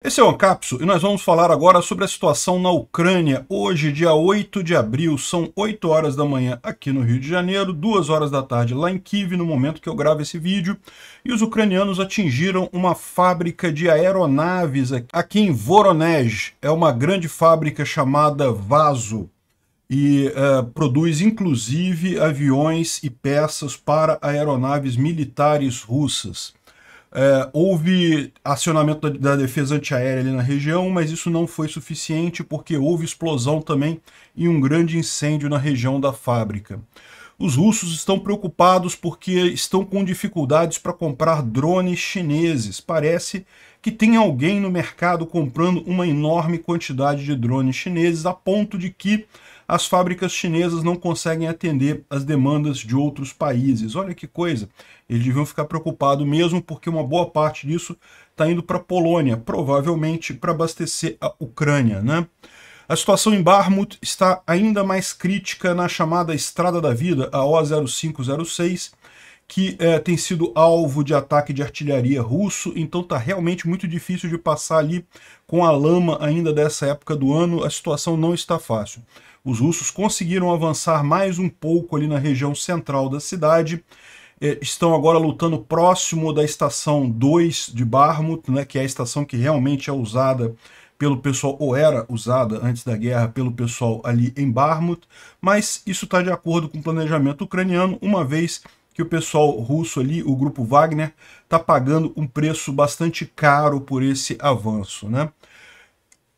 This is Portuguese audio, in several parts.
Esse é o Ancapso e nós vamos falar agora sobre a situação na Ucrânia. Hoje, dia 8 de abril, são 8 horas da manhã aqui no Rio de Janeiro, 2 horas da tarde lá em Kiev, no momento que eu gravo esse vídeo. E os ucranianos atingiram uma fábrica de aeronaves aqui em Voronezh. É uma grande fábrica chamada Vaso e uh, produz inclusive aviões e peças para aeronaves militares russas. É, houve acionamento da, da, defesa antiaérea ali na região, mas isso não foi suficiente porque houve explosão também e um grande incêndio na região da fábrica. Os russos estão preocupados porque estão com dificuldades para comprar drones chineses. Parece que tem alguém no mercado comprando uma enorme quantidade de drones chineses a ponto de que as fábricas chinesas não conseguem atender as demandas de outros países. Olha que coisa, eles deviam ficar preocupados mesmo, porque uma boa parte disso está indo para a Polônia, provavelmente para abastecer a Ucrânia. Né? A situação em Barmut está ainda mais crítica na chamada Estrada da Vida, a O0506, que é, tem sido alvo de ataque de artilharia russo, então está realmente muito difícil de passar ali com a lama ainda dessa época do ano, a situação não está fácil. Os russos conseguiram avançar mais um pouco ali na região central da cidade, é, estão agora lutando próximo da estação 2 de Barmut, né, que é a estação que realmente é usada pelo pessoal, ou era usada antes da guerra pelo pessoal ali em Barmut, mas isso está de acordo com o planejamento ucraniano, uma vez que o pessoal russo ali, o grupo Wagner, está pagando um preço bastante caro por esse avanço. Né?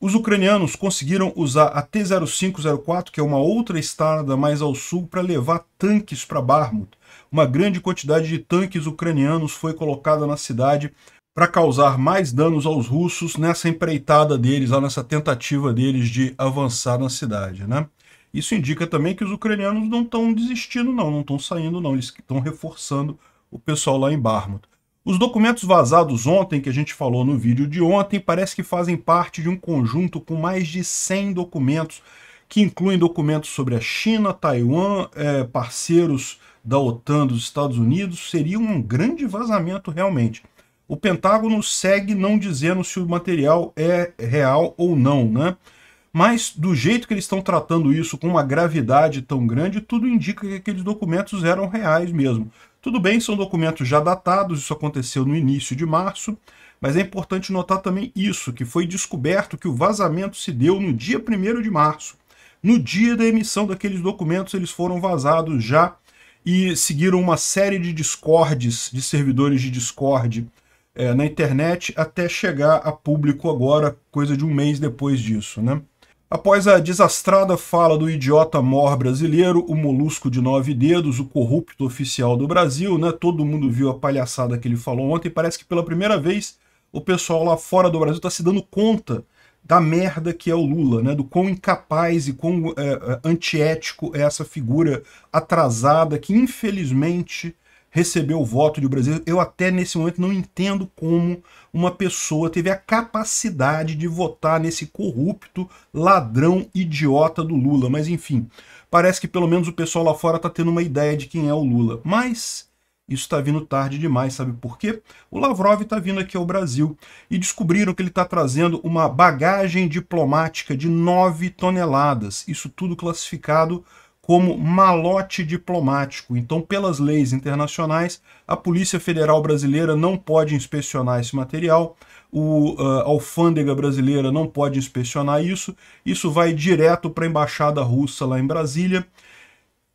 Os ucranianos conseguiram usar a T-0504, que é uma outra estrada mais ao sul, para levar tanques para Barmut. Uma grande quantidade de tanques ucranianos foi colocada na cidade para causar mais danos aos russos nessa empreitada deles, lá nessa tentativa deles de avançar na cidade. Né? Isso indica também que os ucranianos não estão desistindo, não, não estão saindo, não, eles estão reforçando o pessoal lá em Barmut. Os documentos vazados ontem, que a gente falou no vídeo de ontem, parece que fazem parte de um conjunto com mais de 100 documentos, que incluem documentos sobre a China, Taiwan, é, parceiros da OTAN dos Estados Unidos. Seria um grande vazamento realmente. O Pentágono segue não dizendo se o material é real ou não, né? Mas do jeito que eles estão tratando isso, com uma gravidade tão grande, tudo indica que aqueles documentos eram reais mesmo. Tudo bem, são documentos já datados, isso aconteceu no início de março, mas é importante notar também isso, que foi descoberto que o vazamento se deu no dia 1 de março. No dia da emissão daqueles documentos, eles foram vazados já e seguiram uma série de discordes, de servidores de Discord é, eh, na internet, até chegar a público agora, coisa de um mês depois disso, né? Após a desastrada fala do idiota mor brasileiro, o molusco de nove dedos, o corrupto oficial do Brasil, né? Todo mundo viu a palhaçada que ele falou ontem. Parece que pela primeira vez o pessoal lá fora do Brasil está se dando conta da merda que é o Lula, né? Do quão incapaz e quão é, antiético é essa figura atrasada que infelizmente recebeu o voto de Brasil. Eu até nesse momento não entendo como uma pessoa teve a capacidade de votar nesse corrupto, ladrão, idiota do Lula. Mas enfim, parece que pelo menos o pessoal lá fora está tendo uma ideia de quem é o Lula. Mas isso está vindo tarde demais, sabe por quê? O Lavrov está vindo aqui ao Brasil e descobriram que ele está trazendo uma bagagem diplomática de 9 toneladas, isso tudo classificado como malote diplomático. Então, pelas leis internacionais, a Polícia Federal Brasileira não pode inspecionar esse material, o, ah, a alfândega brasileira não pode inspecionar isso, isso vai direto para a Embaixada Russa lá em Brasília.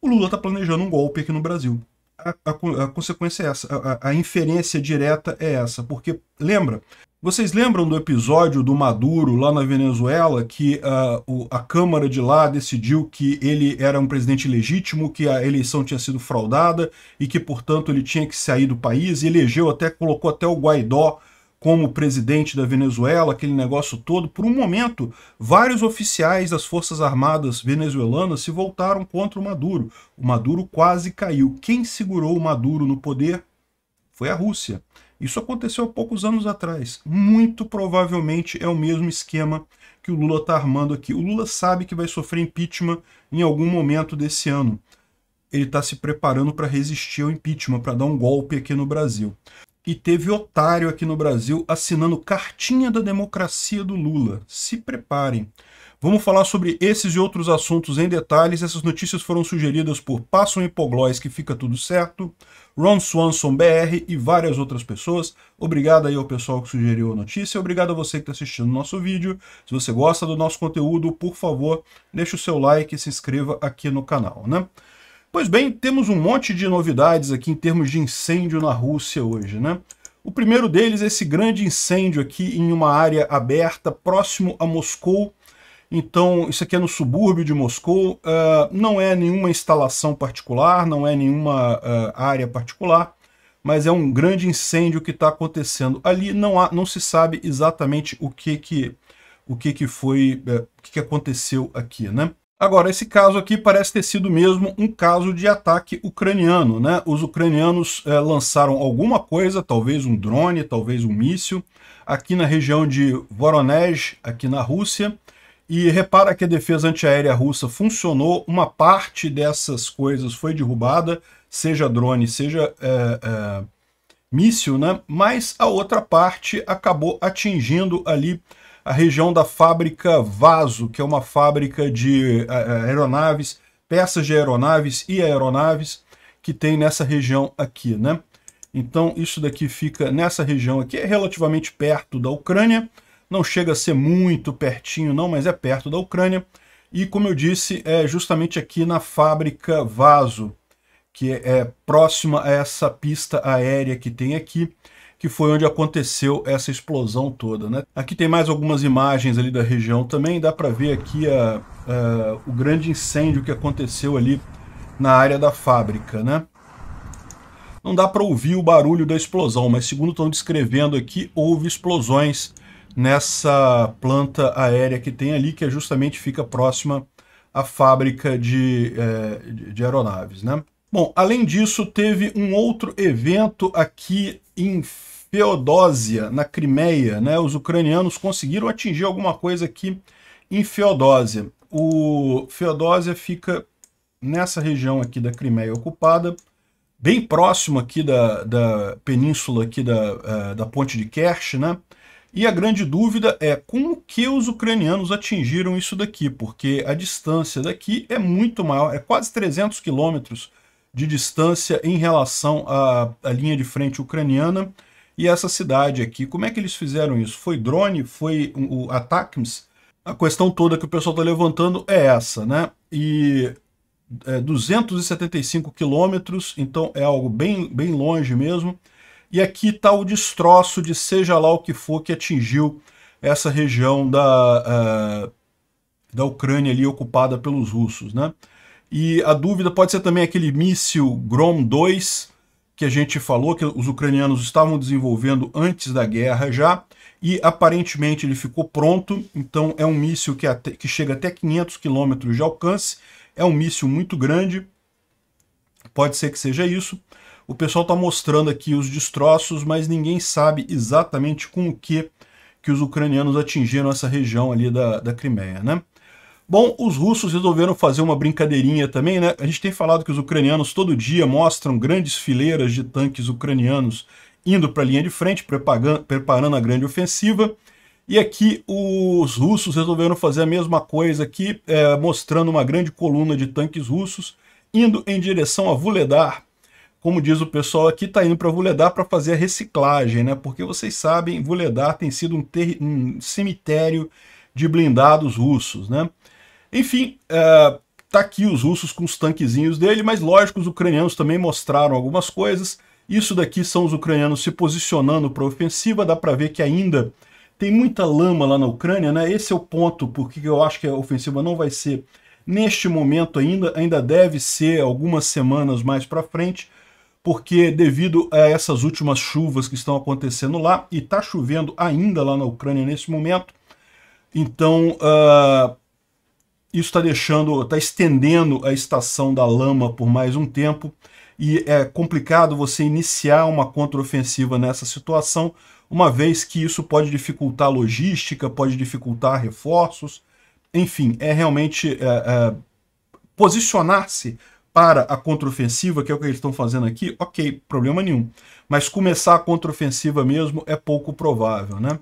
O Lula está planejando um golpe aqui no Brasil. A, a, a consequência é essa, a, a inferência direta é essa, porque, lembra, vocês lembram do episódio do Maduro lá na Venezuela, que uh, o, a Câmara de lá decidiu que ele era um presidente legítimo, que a eleição tinha sido fraudada e que, portanto, ele tinha que sair do país e elegeu até, colocou até o Guaidó como presidente da Venezuela, aquele negócio todo. Por um momento, vários oficiais das Forças Armadas venezuelanas se voltaram contra o Maduro. O Maduro quase caiu. Quem segurou o Maduro no poder foi a Rússia. Isso aconteceu há poucos anos atrás. Muito provavelmente é o mesmo esquema que o Lula está armando aqui. O Lula sabe que vai sofrer impeachment em algum momento desse ano. Ele está se preparando para resistir ao impeachment, para dar um golpe aqui no Brasil. E teve otário aqui no Brasil assinando cartinha da democracia do Lula. Se preparem. Vamos falar sobre esses e outros assuntos em detalhes. Essas notícias foram sugeridas por Passam Hipoglóis, que fica tudo certo, Ron Swanson BR e várias outras pessoas. Obrigado aí ao pessoal que sugeriu a notícia. Obrigado a você que está assistindo o nosso vídeo. Se você gosta do nosso conteúdo, por favor, deixe o seu like e se inscreva aqui no canal, né? Pois bem, temos um monte de novidades aqui em termos de incêndio na Rússia hoje, né? O primeiro deles é esse grande incêndio aqui em uma área aberta próximo a Moscou, então, isso aqui é no subúrbio de Moscou, uh, não é nenhuma instalação particular, não é nenhuma uh, área particular, mas é um grande incêndio que está acontecendo ali. Não, há, não se sabe exatamente o que que, o que, que foi, uh, o que, aconteceu aqui, né? Agora, esse caso aqui parece ter sido mesmo um caso de ataque ucraniano, né? Os ucranianos eh, lançaram alguma coisa, talvez um drone, talvez um míssil, aqui na região de Voronezh, aqui na Rússia, e repara que a defesa antiaérea russa funcionou, uma parte dessas coisas foi derrubada, seja drone, seja é, é, míssil, né? mas a outra parte acabou atingindo ali a região da fábrica Vaso, que é uma fábrica de é, é, aeronaves, peças de aeronaves e aeronaves que tem nessa região aqui. Né? Então isso daqui fica nessa região aqui, é relativamente perto da Ucrânia, não chega a ser muito pertinho não, mas é perto da Ucrânia. E como eu disse, é justamente aqui na fábrica Vaso, que é próxima a essa pista aérea que tem aqui, que foi onde aconteceu essa explosão toda. Né? Aqui tem mais algumas imagens ali da região também, dá para ver aqui a, a, o grande incêndio que aconteceu ali na área da fábrica. Né? Não dá para ouvir o barulho da explosão, mas segundo estão descrevendo aqui, houve explosões nessa planta aérea que tem ali, que é justamente fica próxima à fábrica de, é, de aeronaves. Né? Bom, além disso, teve um outro evento aqui em Feodósia, na Crimeia. Né? Os ucranianos conseguiram atingir alguma coisa aqui em Feodósia. O Feodósia fica nessa região aqui da Crimeia ocupada, bem próximo aqui da, da península aqui da, é, da ponte de Kerch, né? E a grande dúvida é como que os ucranianos atingiram isso daqui, porque a distância daqui é muito maior, é quase 300 quilômetros de distância em relação à, à linha de frente ucraniana e essa cidade aqui. Como é que eles fizeram isso? Foi drone? Foi o ATACMS? A questão toda que o pessoal está levantando é essa, né? E é, 275 quilômetros, então é algo bem, bem longe mesmo. E aqui está o destroço de seja lá o que for que atingiu essa região da, uh, da Ucrânia ali ocupada pelos russos, né? E a dúvida pode ser também aquele míssil Grom 2 que a gente falou, que os ucranianos estavam desenvolvendo antes da guerra já, e aparentemente ele ficou pronto, então é um míssil que, até, que chega até 500 quilômetros de alcance, é um míssil muito grande, pode ser que seja isso. O pessoal está mostrando aqui os destroços, mas ninguém sabe exatamente com o que, que os ucranianos atingiram essa região ali da, da Crimeia, né? Bom, os russos resolveram fazer uma brincadeirinha também, né? A gente tem falado que os ucranianos todo dia mostram grandes fileiras de tanques ucranianos indo para a linha de frente, preparando a grande ofensiva. E aqui os russos resolveram fazer a mesma coisa aqui, é, mostrando uma grande coluna de tanques russos indo em direção a Vuledar, como diz o pessoal aqui, está indo para Vuledar para fazer a reciclagem, né? Porque vocês sabem, Vuledar tem sido um, um cemitério de blindados russos, né? Enfim, uh, tá aqui os russos com os tanquezinhos dele, mas lógico, os ucranianos também mostraram algumas coisas. Isso daqui são os ucranianos se posicionando para a ofensiva, dá para ver que ainda tem muita lama lá na Ucrânia, né? Esse é o ponto porque eu acho que a ofensiva não vai ser neste momento ainda, ainda deve ser algumas semanas mais para frente, porque devido a essas últimas chuvas que estão acontecendo lá, e está chovendo ainda lá na Ucrânia nesse momento, então uh, isso está deixando, está estendendo a estação da lama por mais um tempo, e é complicado você iniciar uma contraofensiva nessa situação, uma vez que isso pode dificultar logística, pode dificultar reforços, enfim, é realmente é, é, posicionar-se para a contraofensiva, que é o que eles estão fazendo aqui, ok, problema nenhum. Mas começar a contraofensiva mesmo é pouco provável, né?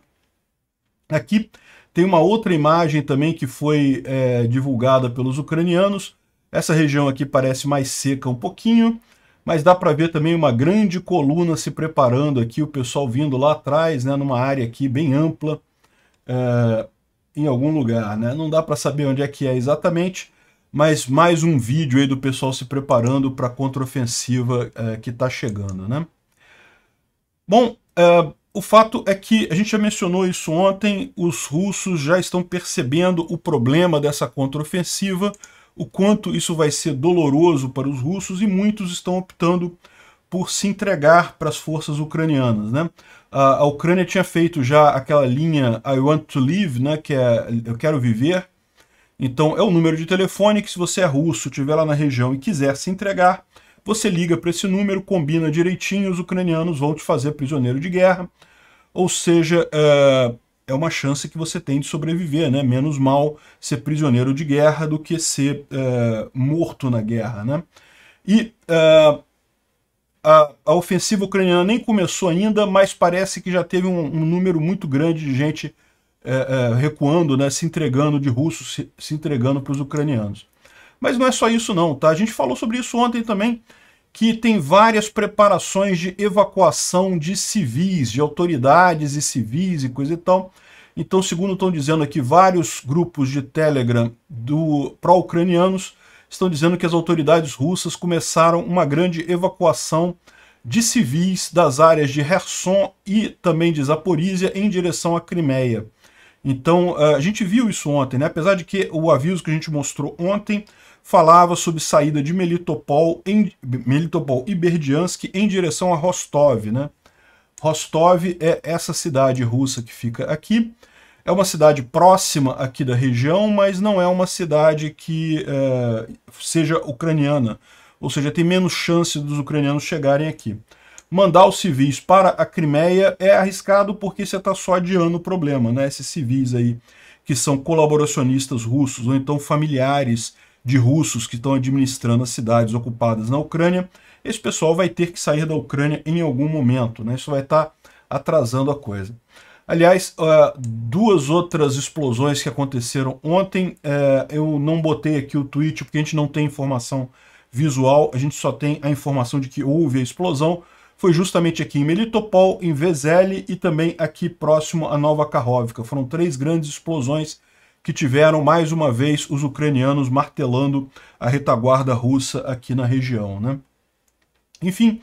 Aqui tem uma outra imagem também que foi é, divulgada pelos ucranianos. Essa região aqui parece mais seca um pouquinho, mas dá para ver também uma grande coluna se preparando aqui, o pessoal vindo lá atrás, né, numa área aqui bem ampla, é, em algum lugar. Né? Não dá para saber onde é que é exatamente, mas mais um vídeo aí do pessoal se preparando para a contraofensiva é, que está chegando, né? Bom, é, o fato é que a gente já mencionou isso ontem, os russos já estão percebendo o problema dessa contraofensiva, o quanto isso vai ser doloroso para os russos e muitos estão optando por se entregar para as forças ucranianas, né? A, a Ucrânia tinha feito já aquela linha I want to live, né, que é eu quero viver, então é o número de telefone que se você é russo, estiver lá na região e quiser se entregar, você liga para esse número, combina direitinho, os ucranianos vão te fazer prisioneiro de guerra. Ou seja, é, é uma chance que você tem de sobreviver, né? Menos mal ser prisioneiro de guerra do que ser é, morto na guerra, né? E é, a, a, ofensiva ucraniana nem começou ainda, mas parece que já teve um, um número muito grande de gente é, é, recuando, né, se entregando de russos, se, se entregando para os ucranianos. Mas não é só isso não, tá? A gente falou sobre isso ontem também, que tem várias preparações de evacuação de civis, de autoridades e civis e coisa e tal. Então, segundo estão dizendo aqui, vários grupos de Telegram do pró-ucranianos estão dizendo que as autoridades russas começaram uma grande evacuação de civis das áreas de Kherson e também de Zaporizhia em direção à Crimeia. Então, eh, a gente viu isso ontem, né? Apesar de que o aviso que a gente mostrou ontem falava sobre saída de Melitopol, em, Melitopol e Berdiansk em direção a Rostov, né? Rostov é essa cidade russa que fica aqui. É uma cidade próxima aqui da região, mas não é uma cidade que é, seja ucraniana. Ou seja, tem menos chance dos ucranianos chegarem aqui mandar os civis para a Crimeia é arriscado porque você está só adiando o problema, né? Esses civis aí que são colaboracionistas russos ou então familiares de russos que estão administrando as cidades ocupadas na Ucrânia, esse pessoal vai ter que sair da Ucrânia em algum momento, né? Isso vai estar tá atrasando a coisa. Aliás, ah, duas outras explosões que aconteceram ontem, eh, eu não botei aqui o tweet porque a gente não tem informação visual, a gente só tem a informação de que houve a explosão, foi justamente aqui em Melitopol, em Vezeli e também aqui próximo à Nova Karhovka. Foram três grandes explosões que tiveram mais uma vez os ucranianos martelando a retaguarda russa aqui na região. Né? Enfim,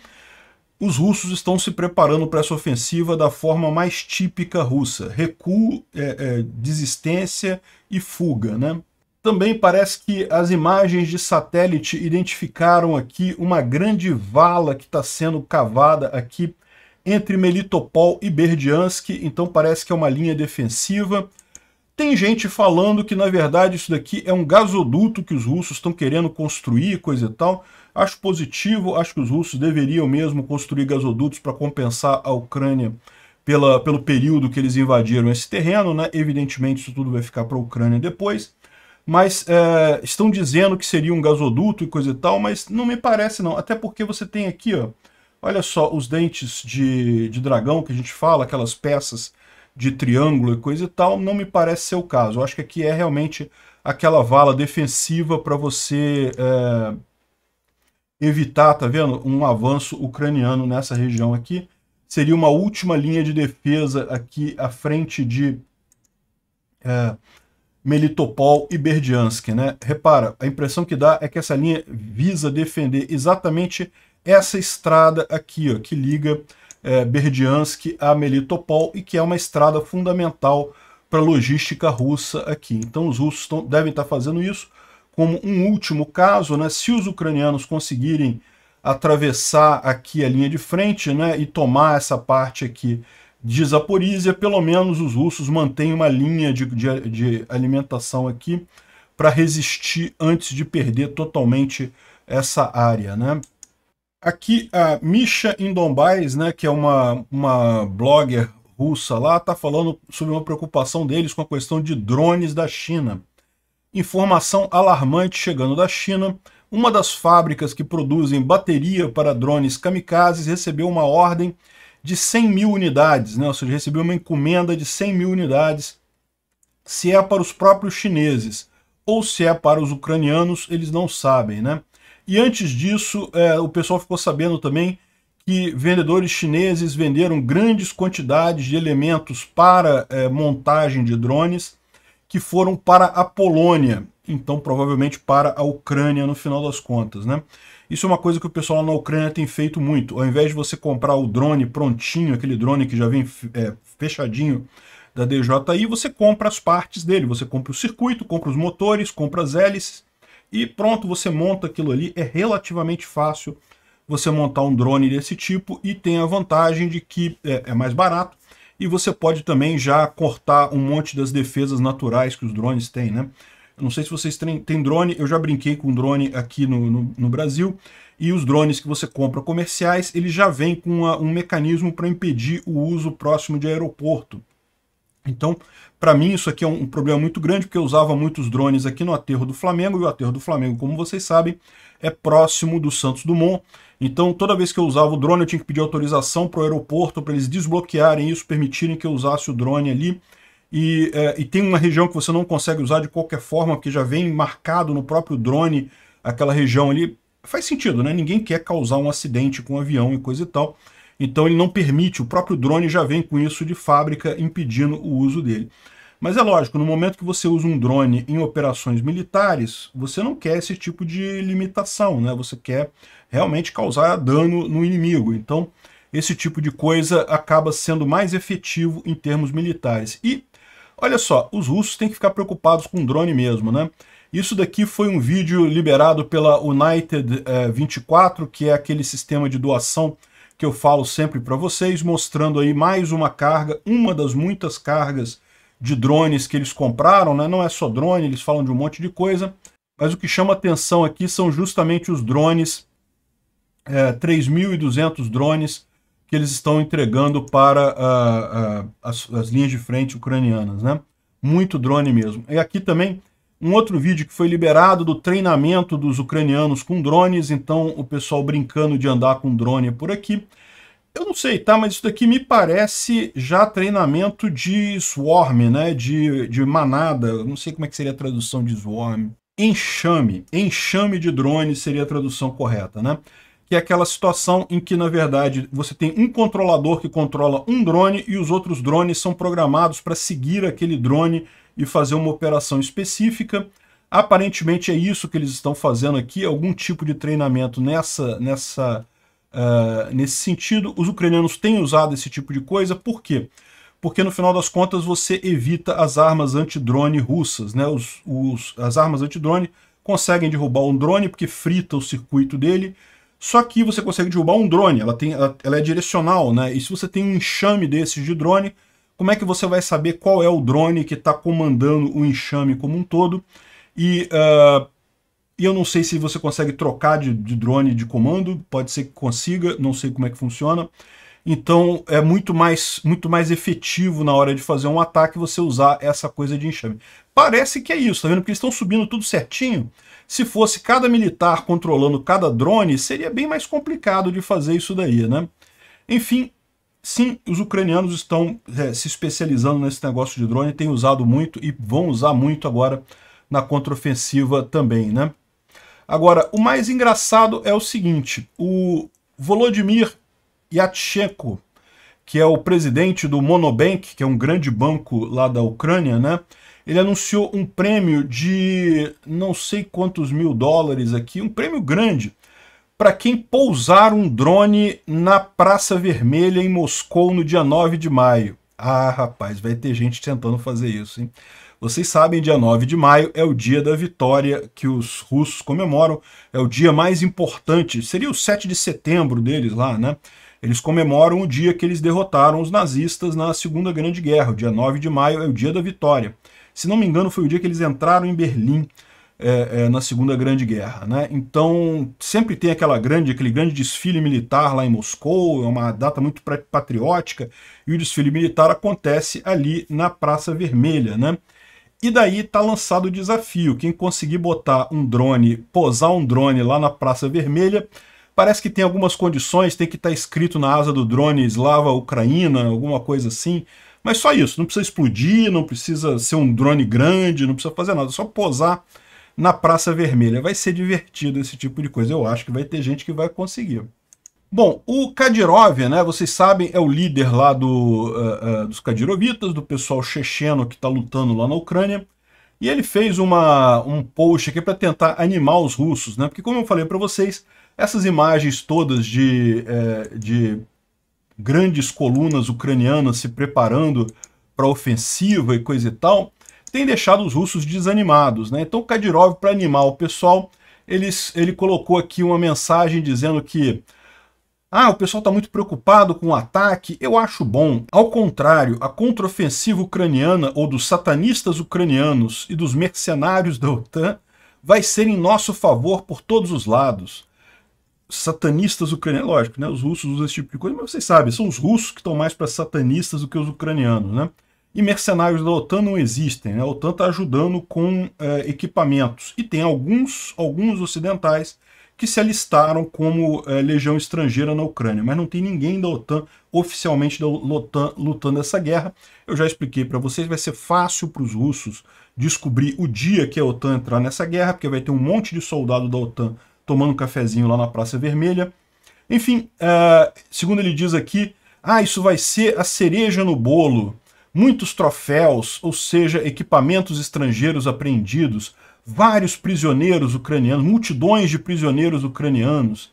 os russos estão se preparando para essa ofensiva da forma mais típica russa: recuo, é, é, desistência e fuga. Né? Também parece que as imagens de satélite identificaram aqui uma grande vala que está sendo cavada aqui entre Melitopol e Berdiansk, então parece que é uma linha defensiva. Tem gente falando que, na verdade, isso daqui é um gasoduto que os russos estão querendo construir, coisa e tal. Acho positivo, acho que os russos deveriam mesmo construir gasodutos para compensar a Ucrânia pela, pelo período que eles invadiram esse terreno, né? Evidentemente, isso tudo vai ficar para a Ucrânia depois mas é, estão dizendo que seria um gasoduto e coisa e tal, mas não me parece não. Até porque você tem aqui, ó, olha só, os dentes de, de dragão que a gente fala, aquelas peças de triângulo e coisa e tal, não me parece ser o caso. Eu acho que aqui é realmente aquela vala defensiva para você é, evitar, tá vendo, um avanço ucraniano nessa região aqui. Seria uma última linha de defesa aqui à frente de... É, Melitopol e Berdiansk, né? Repara, a impressão que dá é que essa linha visa defender exatamente essa estrada aqui, ó, que liga é, a Melitopol e que é uma estrada fundamental para a logística russa aqui. Então os russos tão, devem estar tá fazendo isso como um último caso, né? Se os ucranianos conseguirem atravessar aqui a linha de frente, né, e tomar essa parte aqui de Zaporizhia, pelo menos os russos mantêm uma linha de, de, de alimentação aqui para resistir antes de perder totalmente essa área. Né? Aqui a Misha Indombais, né, que é uma, uma blogger russa lá, está falando sobre uma preocupação deles com a questão de drones da China. Informação alarmante chegando da China. Uma das fábricas que produzem bateria para drones kamikazes recebeu uma ordem de 100 mil unidades, né? ou seja, recebeu uma encomenda de 100 mil unidades, se é para os próprios chineses ou se é para os ucranianos, eles não sabem. Né? E antes disso, é, o pessoal ficou sabendo também que vendedores chineses venderam grandes quantidades de elementos para é, montagem de drones que foram para a Polônia, então provavelmente para a Ucrânia no final das contas. Né? Isso é uma coisa que o pessoal lá na Ucrânia tem feito muito. Ao invés de você comprar o drone prontinho, aquele drone que já vem é, fechadinho da DJI, você compra as partes dele. Você compra o circuito, compra os motores, compra as hélices e pronto, você monta aquilo ali. É relativamente fácil você montar um drone desse tipo e tem a vantagem de que é, é mais barato e você pode também já cortar um monte das defesas naturais que os drones têm, né? não sei se vocês têm, têm drone, eu já brinquei com drone aqui no, no, no Brasil, e os drones que você compra comerciais, eles já vêm com uma, um mecanismo para impedir o uso próximo de aeroporto. Então, para mim, isso aqui é um, um problema muito grande, porque eu usava muitos drones aqui no aterro do Flamengo, e o aterro do Flamengo, como vocês sabem, é próximo do Santos Dumont, então, toda vez que eu usava o drone, eu tinha que pedir autorização para o aeroporto para eles desbloquearem isso, permitirem que eu usasse o drone ali e, é, e tem uma região que você não consegue usar de qualquer forma, porque já vem marcado no próprio drone aquela região ali. Faz sentido, né? Ninguém quer causar um acidente com um avião e coisa e tal. Então ele não permite, o próprio drone já vem com isso de fábrica, impedindo o uso dele. Mas é lógico, no momento que você usa um drone em operações militares, você não quer esse tipo de limitação, né? Você quer realmente causar dano no inimigo. Então, esse tipo de coisa acaba sendo mais efetivo em termos militares. E Olha só, os russos têm que ficar preocupados com drone mesmo, né? Isso daqui foi um vídeo liberado pela United eh, 24, que é aquele sistema de doação que eu falo sempre para vocês, mostrando aí mais uma carga, uma das muitas cargas de drones que eles compraram, né? não é só drone, eles falam de um monte de coisa, mas o que chama atenção aqui são justamente os drones, é, eh, 3.200 drones que eles estão entregando para ah, ah, as, as, linhas de frente ucranianas, né? Muito drone mesmo. E aqui também um outro vídeo que foi liberado do treinamento dos ucranianos com drones, então o pessoal brincando de andar com drone é por aqui. Eu não sei, tá? Mas isso daqui me parece já treinamento de swarm, né? De, de manada, Eu não sei como é que seria a tradução de swarm. Enxame, enxame de drones seria a tradução correta, né? que é aquela situação em que, na verdade, você tem um controlador que controla um drone e os outros drones são programados para seguir aquele drone e fazer uma operação específica. Aparentemente é isso que eles estão fazendo aqui, algum tipo de treinamento nessa, nessa, uh, nesse sentido. Os ucranianos têm usado esse tipo de coisa, por quê? Porque no final das contas você evita as armas antidrone russas. Né? Os, os, as armas antidrone conseguem derrubar um drone porque frita o circuito dele só que você consegue derrubar um drone, ela, tem, ela, ela é direcional, né? E se você tem um enxame desses de drone, como é que você vai saber qual é o drone que está comandando o enxame como um todo? E uh, eu não sei se você consegue trocar de, de drone de comando, pode ser que consiga, não sei como é que funciona. Então é muito mais, muito mais efetivo na hora de fazer um ataque você usar essa coisa de enxame. Parece que é isso, tá vendo? Porque eles estão subindo tudo certinho. Se fosse cada militar controlando cada drone, seria bem mais complicado de fazer isso daí, né? Enfim, sim, os ucranianos estão é, se especializando nesse negócio de drone, têm usado muito e vão usar muito agora na contraofensiva também, né? Agora, o mais engraçado é o seguinte, o Volodymyr Yatchenko, que é o presidente do Monobank, que é um grande banco lá da Ucrânia, né? ele anunciou um prêmio de não sei quantos mil dólares aqui, um prêmio grande, para quem pousar um drone na Praça Vermelha em Moscou no dia 9 de maio. Ah, rapaz, vai ter gente tentando fazer isso, hein? Vocês sabem, dia 9 de maio é o dia da vitória que os russos comemoram, é o dia mais importante, seria o 7 de setembro deles lá, né? Eles comemoram o dia que eles derrotaram os nazistas na Segunda Grande Guerra, o dia 9 de maio é o dia da vitória. Se não me engano, foi o dia que eles entraram em Berlim é, é, na Segunda Grande Guerra. Né? Então, sempre tem aquela grande, aquele grande desfile militar lá em Moscou, é uma data muito patriótica, e o desfile militar acontece ali na Praça Vermelha. Né? E daí está lançado o desafio, quem conseguir botar um drone, posar um drone lá na Praça Vermelha, parece que tem algumas condições, tem que estar tá escrito na asa do drone Slava Ucrânia, alguma coisa assim, mas só isso, não precisa explodir, não precisa ser um drone grande, não precisa fazer nada, só posar na Praça Vermelha. Vai ser divertido esse tipo de coisa, eu acho que vai ter gente que vai conseguir. Bom, o Kadirov, né, vocês sabem, é o líder lá do, uh, uh, dos Kadirovitas, do pessoal checheno que está lutando lá na Ucrânia. E ele fez uma, um post aqui para tentar animar os russos, né? Porque como eu falei para vocês, essas imagens todas de, eh, de grandes colunas ucranianas se preparando para a ofensiva e coisa e tal, tem deixado os russos desanimados. Né? Então Kadyrov, para animar o pessoal, ele, ele colocou aqui uma mensagem dizendo que ah, o pessoal está muito preocupado com o ataque. Eu acho bom. Ao contrário, a contraofensiva ucraniana ou dos satanistas ucranianos e dos mercenários da OTAN vai ser em nosso favor por todos os lados satanistas ucranianos. Lógico, né? Os russos usam esse tipo de coisa, mas vocês sabem, são os russos que estão mais para satanistas do que os ucranianos, né? E mercenários da OTAN não existem, né? A OTAN está ajudando com é, equipamentos. E tem alguns, alguns ocidentais que se alistaram como é, legião estrangeira na Ucrânia, mas não tem ninguém da OTAN oficialmente da OTAN lutando essa guerra. Eu já expliquei para vocês, vai ser fácil para os russos descobrir o dia que a OTAN entrar nessa guerra, porque vai ter um monte de soldado da OTAN tomando um cafezinho lá na Praça Vermelha. Enfim, uh, segundo ele diz aqui, ah, isso vai ser a cereja no bolo. Muitos troféus, ou seja, equipamentos estrangeiros apreendidos, vários prisioneiros ucranianos, multidões de prisioneiros ucranianos.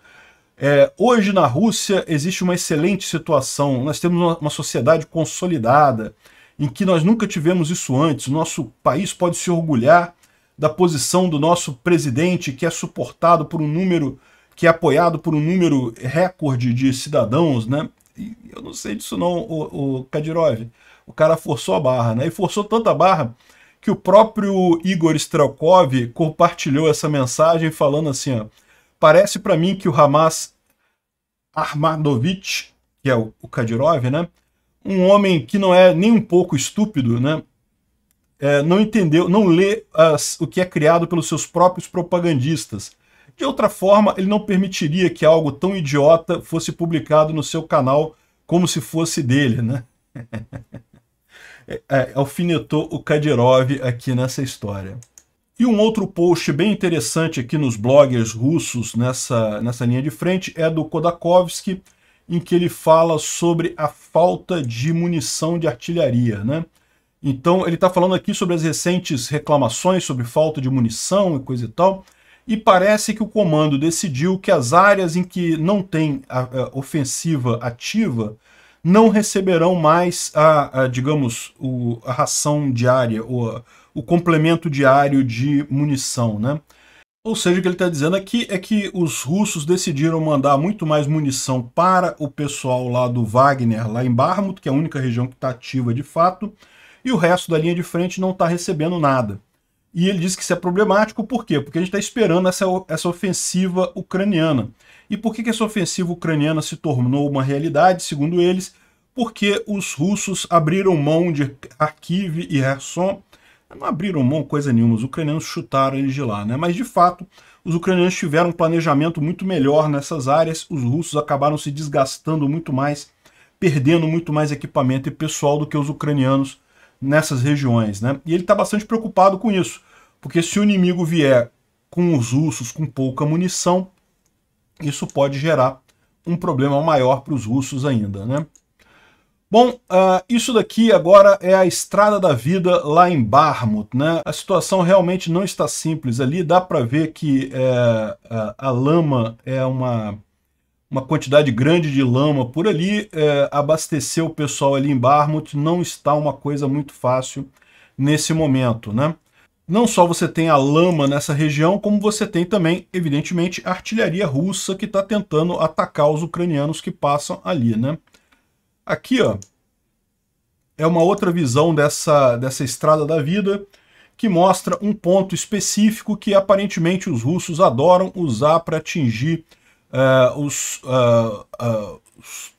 É, hoje na Rússia existe uma excelente situação. Nós temos uma, uma sociedade consolidada, em que nós nunca tivemos isso antes. Nosso país pode se orgulhar da posição do nosso presidente, que é suportado por um número, que é apoiado por um número recorde de cidadãos, né? E eu não sei disso não, o, o Kadirov. O cara forçou a barra, né? E forçou tanta barra que o próprio Igor Strelkov compartilhou essa mensagem falando assim, ó, parece para mim que o Hamas Armadovich, que é o, o Kadirov, né? Um homem que não é nem um pouco estúpido, né? é, não entendeu, não lê as, o que é criado pelos seus próprios propagandistas. De outra forma, ele não permitiria que algo tão idiota fosse publicado no seu canal como se fosse dele, né? É, é, alfinetou o Kadyrov aqui nessa história. E um outro post bem interessante aqui nos bloggers russos nessa, nessa linha de frente é do Kodakovsky, em que ele fala sobre a falta de munição de artilharia, né? Então, ele está falando aqui sobre as recentes reclamações sobre falta de munição e coisa e tal. E parece que o comando decidiu que as áreas em que não tem a, a ofensiva ativa não receberão mais a, a digamos, o, a ração diária, ou o complemento diário de munição, né? Ou seja, o que ele está dizendo aqui é que os russos decidiram mandar muito mais munição para o pessoal lá do Wagner, lá em Barmut, que é a única região que está ativa de fato, e o resto da linha de frente não está recebendo nada. E ele diz que isso é problemático, por quê? Porque a gente está esperando essa, essa ofensiva ucraniana. E por que, que essa ofensiva ucraniana se tornou uma realidade, segundo eles? Porque os russos abriram mão de Kharkiv e Kherson. Não abriram mão coisa nenhuma, os ucranianos chutaram eles de lá, né? Mas de fato, os ucranianos tiveram um planejamento muito melhor nessas áreas, os russos acabaram se desgastando muito mais, perdendo muito mais equipamento e pessoal do que os ucranianos nessas regiões, né? E ele está bastante preocupado com isso, porque se o inimigo vier com os russos com pouca munição, isso pode gerar um problema maior para os russos ainda, né? Bom, uh, isso daqui agora é a estrada da vida lá em Barmut, né? A situação realmente não está simples ali, dá para ver que é, a, a lama é uma uma quantidade grande de lama por ali, é, abastecer o pessoal ali em Barmouth não está uma coisa muito fácil nesse momento, né? Não só você tem a lama nessa região, como você tem também, evidentemente, artilharia russa que está tentando atacar os ucranianos que passam ali, né? Aqui, ó, é uma outra visão dessa, dessa estrada da vida que mostra um ponto específico que aparentemente os russos adoram usar para atingir uh, os, uh, uh, os,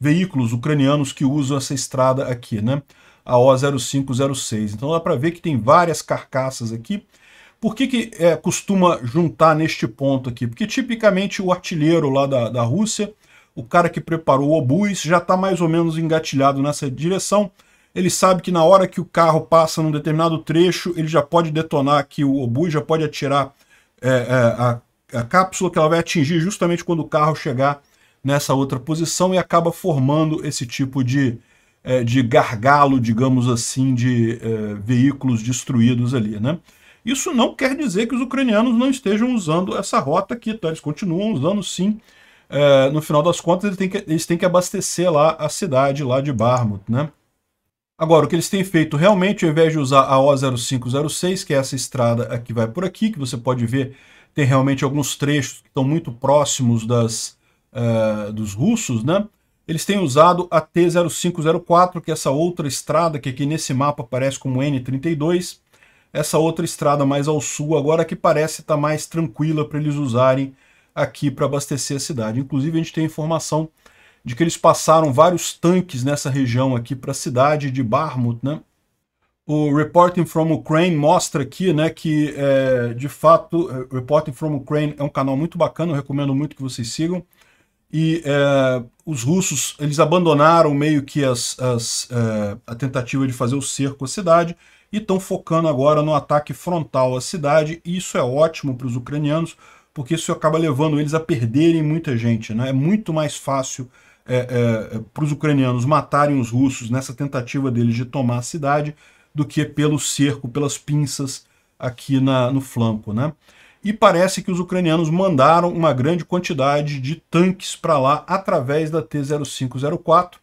veículos ucranianos que usam essa estrada aqui, né? A O0506. Então dá para ver que tem várias carcaças aqui. Por que, que é, costuma juntar neste ponto aqui? Porque tipicamente o artilheiro lá da, da Rússia, o cara que preparou o obus, já está mais ou menos engatilhado nessa direção. Ele sabe que na hora que o carro passa num determinado trecho, ele já pode detonar aqui o obus, já pode atirar é, é, a a cápsula que ela vai atingir justamente quando o carro chegar nessa outra posição e acaba formando esse tipo de, é, de gargalo, digamos assim, de é, veículos destruídos ali, né? Isso não quer dizer que os ucranianos não estejam usando essa rota aqui, tá? Eles continuam usando sim. É, no final das contas, eles têm, que, eles têm que abastecer lá a cidade, lá de Barmut, né? Agora, o que eles têm feito realmente, ao invés de usar a O0506, que é essa estrada que vai por aqui, que você pode ver tem realmente alguns trechos que estão muito próximos das, uh, dos russos, né? Eles têm usado a T-0504, que é essa outra estrada que aqui nesse mapa aparece como N32, essa outra estrada mais ao sul agora que parece estar tá mais tranquila para eles usarem aqui para abastecer a cidade. Inclusive a gente tem informação de que eles passaram vários tanques nessa região aqui para a cidade de Barmut, né? o Reporting from Ukraine mostra aqui, né, que é, de fato, é, Reporting from Ukraine é um canal muito bacana, eu recomendo muito que vocês sigam. E é, os russos, eles abandonaram meio que as, as, é, a tentativa de fazer o cerco à cidade e estão focando agora no ataque frontal à cidade. E isso é ótimo para os ucranianos, porque isso acaba levando eles a perderem muita gente. Né? É muito mais fácil é, é, para os ucranianos matarem os russos nessa tentativa deles de tomar a cidade do que pelo cerco, pelas pinças aqui na, no flanco. Né? E parece que os ucranianos mandaram uma grande quantidade de tanques para lá através da T-0504.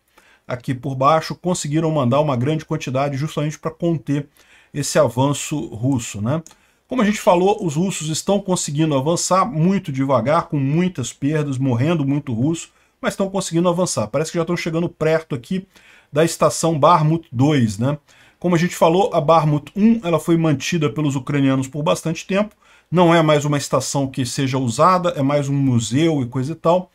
Aqui por baixo, conseguiram mandar uma grande quantidade justamente para conter esse avanço russo. Né? Como a gente falou, os russos estão conseguindo avançar muito devagar, com muitas perdas, morrendo muito russo, mas estão conseguindo avançar. Parece que já estão chegando perto aqui da estação Barmut 2, né? Como a gente falou, a Barmut 1 ela foi mantida pelos ucranianos por bastante tempo, não é mais uma estação que seja usada, é mais um museu e coisa e tal.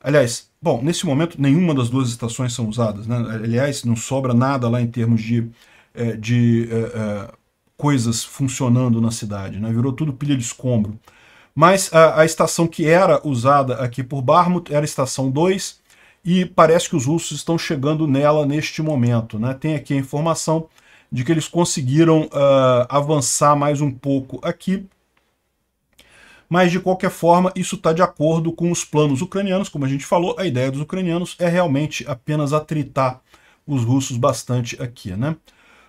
Aliás, bom, nesse momento nenhuma das duas estações são usadas, né? aliás, não sobra nada lá em termos de, eh, de é, é, coisas funcionando na cidade, né? virou tudo pilha de escombro. Mas a, a estação que era usada aqui por Barmut era a estação 2, e parece que os russos estão chegando nela neste momento. Né? Tem aqui a informação de que eles conseguiram uh, avançar mais um pouco aqui. Mas, de qualquer forma, isso está de acordo com os planos ucranianos. Como a gente falou, a ideia dos ucranianos é realmente apenas atritar os russos bastante aqui, né?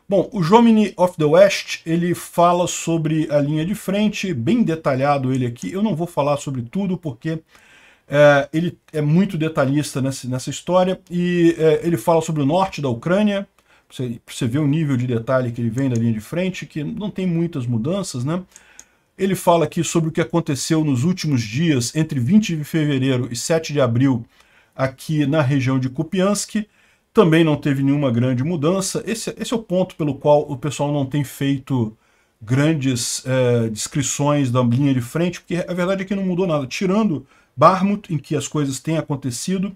Bom, o Jomini of the West, ele fala sobre a linha de frente, bem detalhado ele aqui. Eu não vou falar sobre tudo, porque é, ele é muito detalhista nessa, nessa história. E é, ele fala sobre o norte da Ucrânia, você, vê o nível de detalhe que ele vem da linha de frente, que não tem muitas mudanças, né? Ele fala aqui sobre o que aconteceu nos últimos dias, entre 20 de fevereiro e 7 de abril, aqui na região de Kupiansk. Também não teve nenhuma grande mudança. Esse, esse é o ponto pelo qual o pessoal não tem feito grandes é, descrições da linha de frente, porque a verdade é que não mudou nada. Tirando Barmut, em que as coisas têm acontecido,